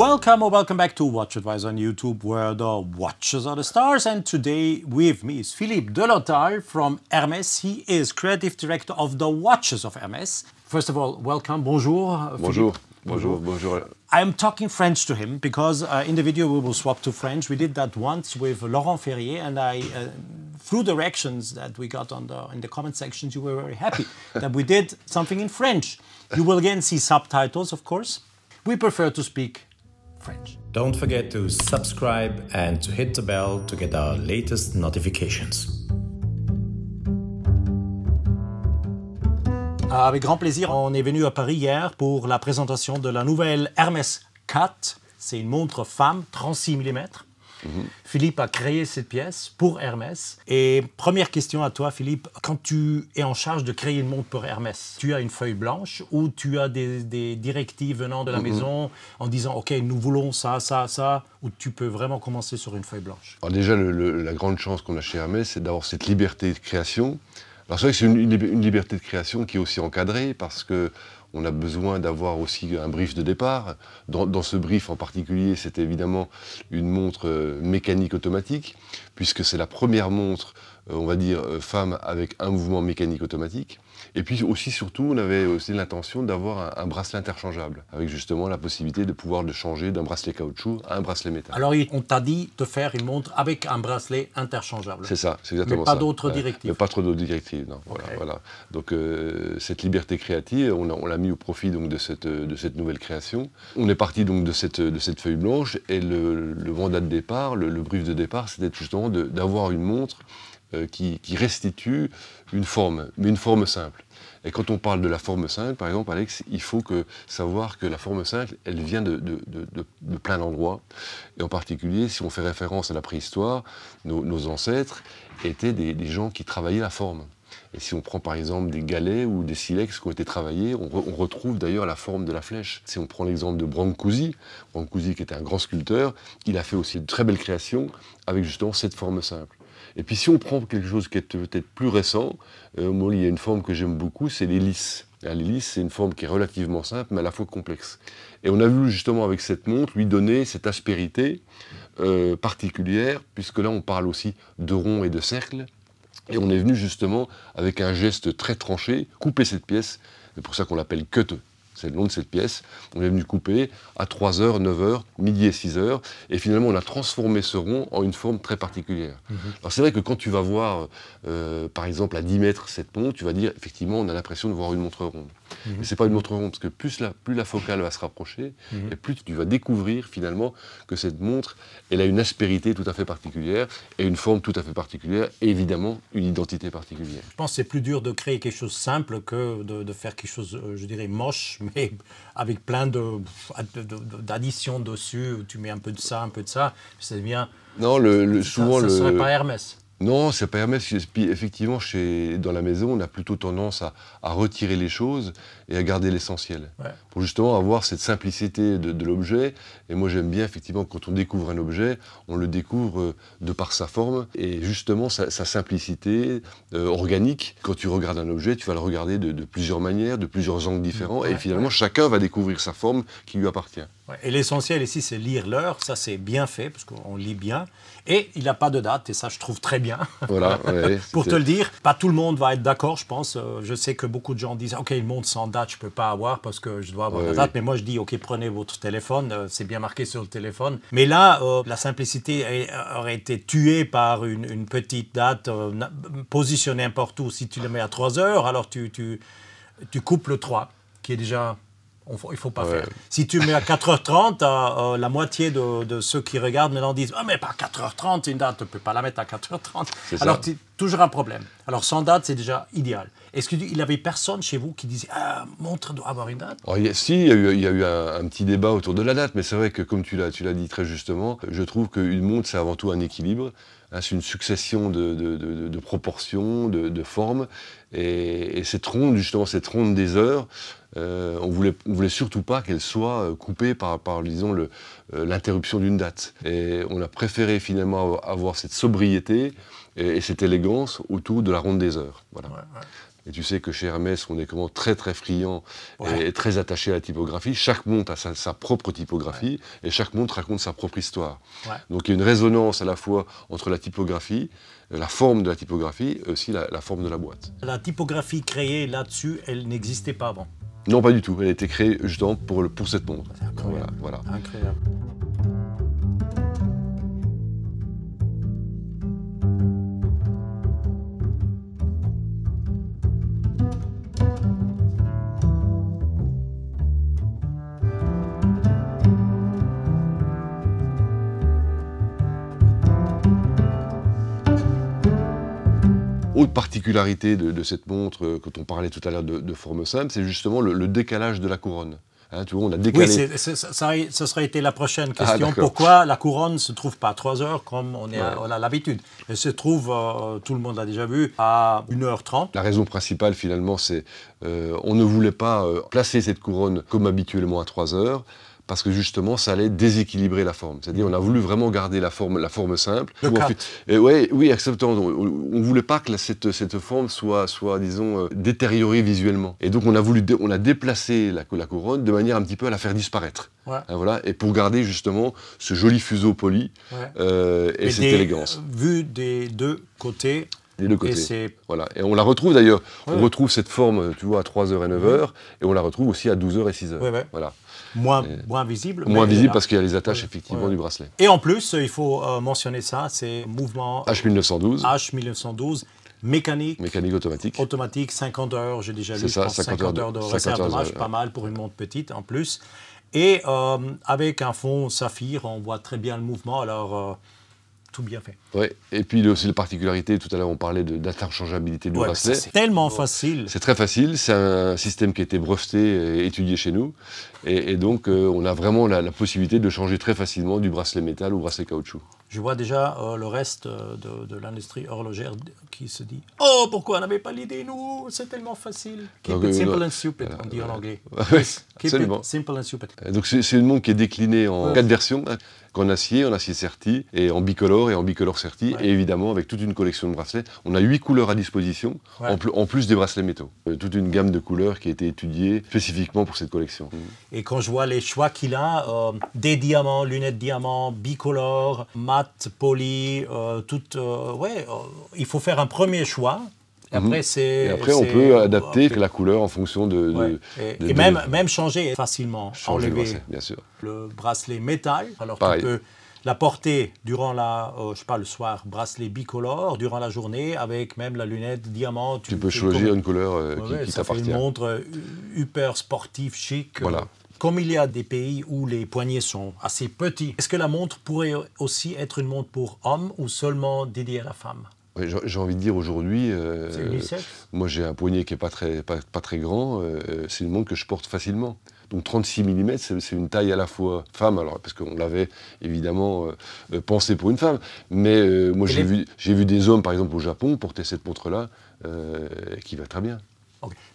Welcome or welcome back to Watch Advice on YouTube, where the watches are the stars. And today with me is Philippe Delotar from Hermes. He is creative director of the watches of Hermes. First of all, welcome. Bonjour. Bonjour. Philippe. Bonjour, bonjour. I'm talking French to him because uh, in the video we will swap to French. We did that once with Laurent Ferrier, and I, uh, through the reactions that we got on the in the comment sections, you were very happy that we did something in French. You will again see subtitles, of course. We prefer to speak French. Don't forget to subscribe and to hit the bell to get our latest notifications. Ah, avec grand plaisir, on est venu à Paris hier pour la présentation de la nouvelle Hermès 4. C'est une montre femme, 36 mm. Philippe a créé cette pièce pour Hermès. Et première question à toi, Philippe. Quand tu es en charge de créer une montre pour Hermès, tu as une feuille blanche ou tu as des, directives venant de la mhm. maison en disant, OK, nous voulons ça, ça, ça, ou tu peux vraiment commencer sur une feuille blanche Alors déjà, la grande chance qu'on a chez Hermès, c'est d'avoir cette liberté de création. Alors c'est vrai que c'est une, liberté de création qui est aussi encadrée parce que on a besoin d'avoir aussi un brief de départ. Dans, ce brief en particulier, c'est évidemment une montre euh, mécanique automatique, puisque c'est la première montre, euh, on va dire, euh, femme avec un mouvement mécanique automatique. Et puis aussi, surtout, on avait aussi l'intention d'avoir un, bracelet interchangeable, avec justement la possibilité de pouvoir le changer d'un bracelet caoutchouc à un bracelet métal. Alors, on t'a dit de faire une montre avec un bracelet interchangeable. C'est ça, c'est exactement ça. mais pas d'autres directives. Mais pas trop d'autres directives, non. Donc, euh, cette liberté créative, on l'a mis au profit de, cette, de cette nouvelle création. On est parti donc de cette, de cette feuille blanche et le, mandat de départ, le brief de départ, c'était justement d'avoir une montre euh, qui, restitue une forme, mais une forme simple. Et quand on parle de la forme simple, par exemple, Alex, il faut que, savoir que la forme simple, elle vient de, plein d'endroits. Et en particulier, si on fait référence à la préhistoire, nos, ancêtres étaient des, gens qui travaillaient la forme. Et si on prend par exemple des galets ou des silex qui ont été travaillés, on, on retrouve d'ailleurs la forme de la flèche. Si on prend l'exemple de Brancusi, Brancusi qui était un grand sculpteur, il a fait aussi de très belles créations avec justement cette forme simple. Et puis si on prend quelque chose qui est peut-être plus récent, euh, il y a une forme que j'aime beaucoup, c'est l'hélice. L'hélice, c'est une forme qui est relativement simple, mais à la fois complexe. Et on a vu justement avec cette montre lui donner cette aspérité euh, particulière, puisque là on parle aussi de rond et de cercle. Et on est venu justement avec un geste très tranché, couper cette pièce. C'est pour ça qu'on l'appelle cut c'est le long de cette pièce. On est venu couper à 3h, 9h, midi et 6h. Et finalement, on a transformé ce rond en une forme très particulière. Mhm. Alors c'est vrai que quand tu vas voir, euh, par exemple, à 10 mètres cette montre, tu vas dire, effectivement, on a l'impression de voir une montre ronde. Mais mhm. Et c'est pas une montre ronde, parce que plus la, plus la focale va se rapprocher, mhm. et plus tu vas découvrir finalement que cette montre, elle a une aspérité tout à fait particulière, et une forme tout à fait particulière, et évidemment une identité particulière. Je pense que c'est plus dur de créer quelque chose simple que de, faire quelque chose, euh, je dirais, moche, mais avec plein d'additions dessus, tu mets un peu de ça, un peu de ça, c'est bien... Non, le, souvent ça, serait pas Hermès. Non, ça permet, effectivement, chez, dans la maison, on a plutôt tendance à, retirer les choses et à garder l'essentiel. Pour justement avoir cette simplicité de, l'objet. Et moi, j'aime bien, effectivement, quand on découvre un objet, on le découvre euh, de par sa forme et justement sa, simplicité euh, organique. Quand tu regardes un objet, tu vas le regarder de, plusieurs manières, de plusieurs angles différents. et finalement, chacun va découvrir sa forme qui lui appartient. Et l'essentiel ici, c'est lire l'heure. Ça, c'est bien fait, parce qu'on lit bien. Et il n'a pas de date, et ça, je trouve très bien. Voilà. Pour te le dire, pas tout le monde va être d'accord, je pense. Euh, je sais que beaucoup de gens disent OK, il monte sans date, je ne peux pas avoir parce que je dois avoir la date. Mais moi, je dis OK, prenez votre téléphone. Euh, c'est bien marqué sur le téléphone. Mais là, euh, la simplicité aurait été tuée par une, petite date positionnée n'importe où. Si tu le mets à 3 heures, alors tu, tu, tu coupes le 3, qui est déjà il il faut pas faire. Si tu mets à 4h30, euh, la moitié de, ceux qui regardent maintenant disent ah, mais pas 4h30, une date, tu ne peux pas la mettre à 4h30. Alors, c'est toujours un problème. Alors, sans date, c'est déjà idéal. Est-ce qu'il n'y avait personne chez vous qui disait Ah, montre doit avoir une date oh, Si, il y a eu, un, un, petit débat autour de la date, mais c'est vrai que, comme tu l'as dit très justement, je trouve qu'une montre, c'est avant tout un équilibre. Hein, c'est une succession de, proportions, de, formes. Et, cette ronde, justement, cette ronde des heures, euh, on voulait, ne voulait surtout pas qu'elle soit euh, coupée par, disons, euh, l'interruption d'une date. Et on a préféré finalement avoir cette sobriété et, cette élégance autour de la ronde des heures. Voilà. Et tu sais que chez Hermès, on est comment très très friand et très attaché à la typographie. Chaque montre a sa, propre typographie et chaque montre raconte sa propre histoire. Donc il y a une résonance à la fois entre la typographie, la forme de la typographie et aussi la, forme de la boîte. La typographie créée là-dessus, elle n'existait pas avant Non, pas du tout. Elle a été créée justement pour, pour cette montre. Voilà, Incroyable. Autre particularité de, cette montre, euh, quand on parlait tout à l'heure de, forme simple, c'est justement le, décalage de la couronne. Hein, tu vois, on a décalé. Oui, ça, serait été la prochaine ah, question. Pourquoi la couronne ne se trouve pas à 3 heures comme on, est, on a l'habitude Elle se trouve, euh, tout le monde l'a déjà vu, à 1h30. La raison principale, finalement, c'est qu'on euh, on ne voulait pas placer cette couronne comme habituellement à 3 heures parce que justement, ça allait déséquilibrer la forme. C'est-à-dire, on a voulu vraiment garder la forme, simple. Le oui, acceptant. On ne voulait pas que cette, cette, forme soit, soit disons, euh, détériorée visuellement. Et donc, on a voulu, on a déplacé la, la couronne de manière un petit peu à la faire disparaître. Hein, voilà. Et pour garder justement ce joli fuseau poli euh, et cette élégance. Euh, vu des deux côtés, deux Et voilà. Et on la retrouve d'ailleurs. On retrouve cette forme, tu vois, à 3h et 9h, mhm. et on la retrouve aussi à 12h et 6h. Voilà. Moins, moins visible. Moins visible parce qu'il y a les attaches effectivement du bracelet. Et en plus, euh, il faut euh, mentionner ça, c'est mouvement H1912. H1912 mécanique. Mécanique automatique. Automatique, 50 heures, j'ai déjà lu. Ça, 50, 50, heures de, réserve pas mal pour une montre petite en plus. Et euh, avec un fond saphir, on voit très bien le mouvement. Alors, tout bien fait. Ouais. Et puis aussi la particularité, tout à l'heure on parlait d'interchangeabilité du bracelet. C'est tellement facile. C'est très facile, c'est un système qui a été breveté et étudié chez nous. Et, donc euh, on a vraiment la possibilité de changer très facilement du bracelet métal au bracelet caoutchouc je vois déjà euh, le reste euh, de, l'industrie horlogère qui se dit Oh, pourquoi on n'avait pas l'idée, nous C'est tellement facile. Keep ah it simple and stupid, on dit en euh, anglais. keep Absolument. it simple and stupid. Donc, c'est une montre qui est déclinée en quatre versions hein, qu'en acier, en acier certi, et en bicolore et en bicolore certi, et évidemment avec toute une collection de bracelets. On a huit couleurs à disposition, en, en, plus des bracelets métaux. toute une gamme de couleurs qui a été étudiée spécifiquement pour cette collection. Mm. Et quand je vois les choix qu'il a, des diamants, lunettes diamants, bicolore, poli polie, euh, euh, ouais, euh, il faut faire un premier choix. Mhm. après, après on peut adapter la couleur en fonction de. et, même, même changer facilement. enlever le bracelet, bien sûr. Le bracelet métal. Alors tu peux la porter durant la, je sais pas, le soir, bracelet bicolore, durant la journée, avec même la lunette diamant. Tu, peux choisir une couleur qui, ouais, une montre hyper sportive, chic. Voilà comme il y a des pays où les poignets sont assez petits, est-ce que la montre pourrait aussi être une montre pour hommes ou seulement dédiée à la femme j'ai envie de dire aujourd'hui, euh, moi j'ai un poignet qui n'est pas très, pas, très grand, euh, c'est une montre que je porte facilement. Donc 36 mm, c'est une taille à la fois femme, alors parce qu'on l'avait évidemment pensée euh, pensé pour une femme, mais moi j'ai vu, vu des hommes, par exemple au Japon, porter cette montre-là, qui va très bien.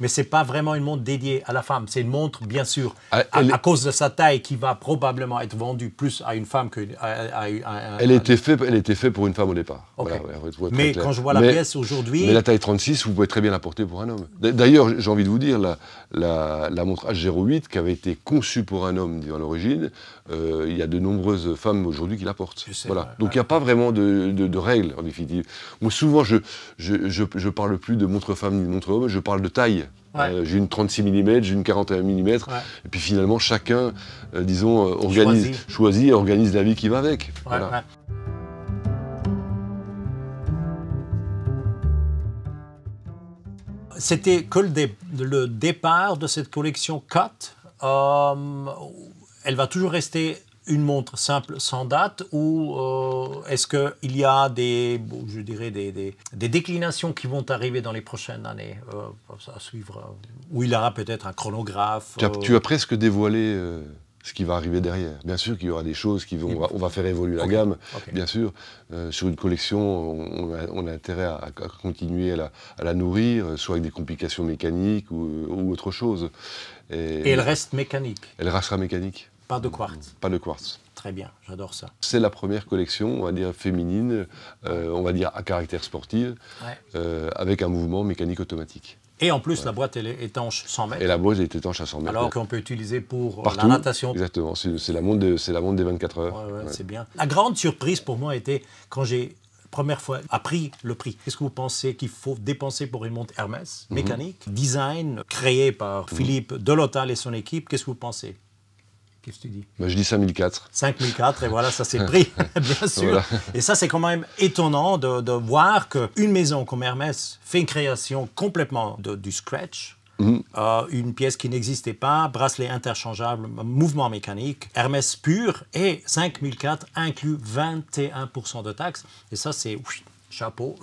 Mais ce n'est pas vraiment une montre dédiée à la femme. C'est une montre, bien sûr, ah, à, cause de sa taille, qui va probablement être vendue plus à une femme qu'à un elle, était fait, elle était faite pour une femme au départ. mais quand je vois la pièce aujourd'hui... Mais la taille 36, vous pouvez très bien la porter pour un homme. D'ailleurs, j'ai envie de vous dire, la, la, montre H08, qui avait été conçue pour un homme à l'origine, euh, il y a de nombreuses femmes aujourd'hui qui la portent. voilà. Donc il n'y a pas vraiment de, règles, en définitive. souvent, je ne je, je, je, parle plus de montre femme ni de montre homme, je parle de taille. Euh, j'ai une 36 mm, j'ai une 41 mm. Et puis finalement, chacun, euh, disons, euh, organise, choisit. et organise la vie qui va avec. C'était que le, le, départ de cette collection Cut. elle va toujours rester une montre simple sans date ou euh, est-ce qu'il y a des, je dirais des, déclinations qui vont arriver dans les prochaines années Ou euh, à suivre euh, Où il y aura peut-être un chronographe tu as, presque dévoilé ce qui va arriver derrière. Bien sûr qu'il y aura des choses qui vont, on va, faire évoluer la gamme, bien sûr. sur une collection, on, a, intérêt à, continuer à la, nourrir, soit avec des complications mécaniques ou, autre chose. Et elle reste mécanique Elle restera mécanique. Pas de quartz. Pas de quartz. Très bien, j'adore ça. C'est la première collection, on va dire féminine, euh, on va dire à caractère sportif, euh, avec un mouvement mécanique automatique. Et en plus, la boîte, est étanche 100 mètres. Et la boîte est étanche à 100 mètres. Alors qu'on peut utiliser pour la natation. Exactement, c'est la, montre la montre des 24 heures. c'est bien. La grande surprise pour moi était quand j'ai première fois appris le prix. Qu'est-ce que vous pensez qu'il faut dépenser pour une montre Hermès mhm. mécanique, design créé par mhm. Philippe Delotal et son équipe Qu'est-ce que vous pensez Qu'est-ce que tu dis bah, Je dis 5004. 5004, et voilà, ça s'est pris, bien sûr. Et ça, c'est quand même étonnant de, de voir qu'une maison comme Hermès fait une création complètement du scratch, mhm. euh, une pièce qui n'existait pas, bracelet interchangeable, mouvement mécanique, Hermès pur et 5004 inclut 21% de taxes. Et ça, c'est chapeau.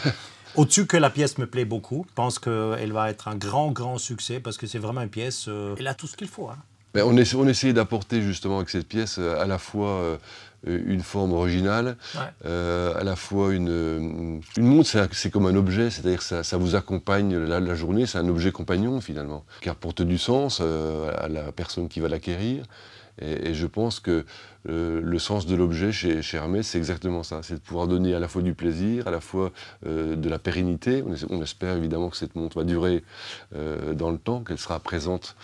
Au-dessus que la pièce me plaît beaucoup, je pense qu'elle va être un grand, grand succès parce que c'est vraiment une pièce, euh, elle a tout ce qu'il faut. Hein on, est, essayait d'apporter justement avec cette pièce euh, euh, euh, à la fois une forme originale, à la fois une, une montre, c'est comme un objet, c'est-à-dire ça, ça vous accompagne la, journée, c'est un objet compagnon finalement, qui apporte du sens à la personne qui va l'acquérir. Et, je pense que euh, le sens de l'objet chez, Hermès, c'est exactement ça. C'est de pouvoir donner à la fois du plaisir, à la fois euh, de la pérennité. On, espère évidemment que cette montre va durer euh, dans le temps, qu'elle sera présente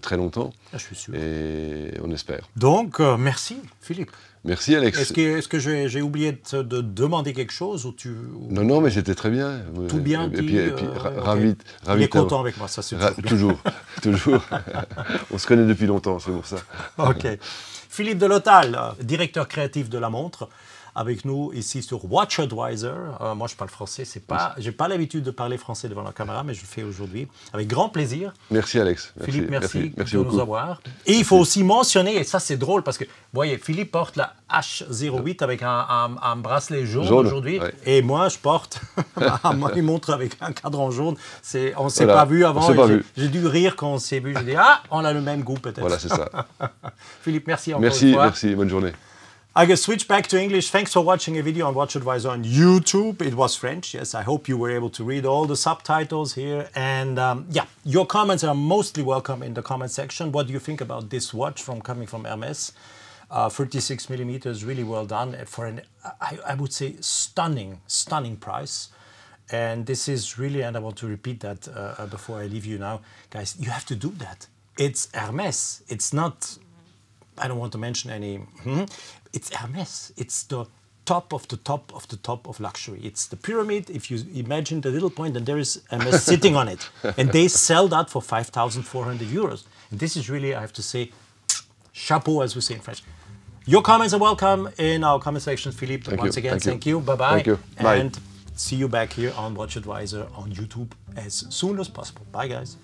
très longtemps. Ah, je suis sûr. Et on espère. Donc, merci Philippe. Merci Alex. Est-ce que, que j'ai oublié de, de, demander quelque chose ou tu, Non, non, mais c'était très bien. Euh, Tout bien et, puis, puis euh, ravi, Il est content avec moi, ça c'est Toujours, toujours. On se connaît depuis longtemps, c'est pour ça. OK. Philippe Delotal, euh, directeur créatif de La Montre avec nous ici sur Watch Advisor. Euh, moi, je parle français, c'est pas, j'ai pas l'habitude de parler français devant la caméra, mais je le fais aujourd'hui avec grand plaisir. Merci Alex. Merci, Philippe, merci, de nous avoir. Et il faut aussi mentionner, et ça c'est drôle parce que, vous voyez, Philippe porte la H08 avec un, bracelet jaune, aujourd'hui, et moi je porte, une montre avec un cadran jaune. C'est, on s'est pas vu avant. J'ai dû rire quand on s'est vu. J'ai dit ah, on a le même goût peut-être. Voilà, c'est ça. Philippe, merci encore. une fois. merci, bonne journée. I guess switch back to English. Thanks for watching a video on Watch Advisor on YouTube. It was French, yes. I hope you were able to read all the subtitles here. And um, yeah, your comments are mostly welcome in the comment section. What do you think about this watch from coming from Hermes? Uh, 36 millimeters, really well done for an, I, I would say, stunning, stunning price. And this is really, and I want to repeat that uh, uh before I leave you now, guys, you have to do that. It's Hermes. It's not I don't want to mention any. Hmm? It's Hermes. It's the top of the top of the top of luxury. It's the pyramid. If you imagine the little point, and there is Hermes sitting on it, and they sell that for five thousand four hundred euros. And this is really, I have to say, chapeau, as we say in French. Your comments are welcome in our comment section, Philippe. Thank once you. again, thank you. Bye bye. Thank you. Bye. And see you back here on Watch Advisor on YouTube as soon as possible. Bye, guys.